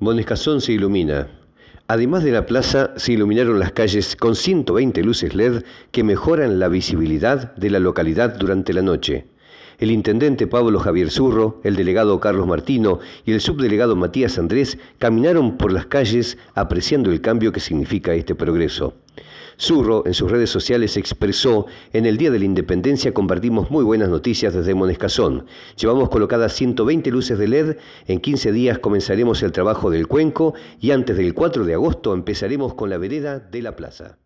Monescazón se ilumina. Además de la plaza, se iluminaron las calles con 120 luces LED que mejoran la visibilidad de la localidad durante la noche el intendente Pablo Javier Zurro, el delegado Carlos Martino y el subdelegado Matías Andrés caminaron por las calles apreciando el cambio que significa este progreso. Zurro en sus redes sociales expresó, en el Día de la Independencia compartimos muy buenas noticias desde Monescazón. Llevamos colocadas 120 luces de LED, en 15 días comenzaremos el trabajo del cuenco y antes del 4 de agosto empezaremos con la vereda de la plaza.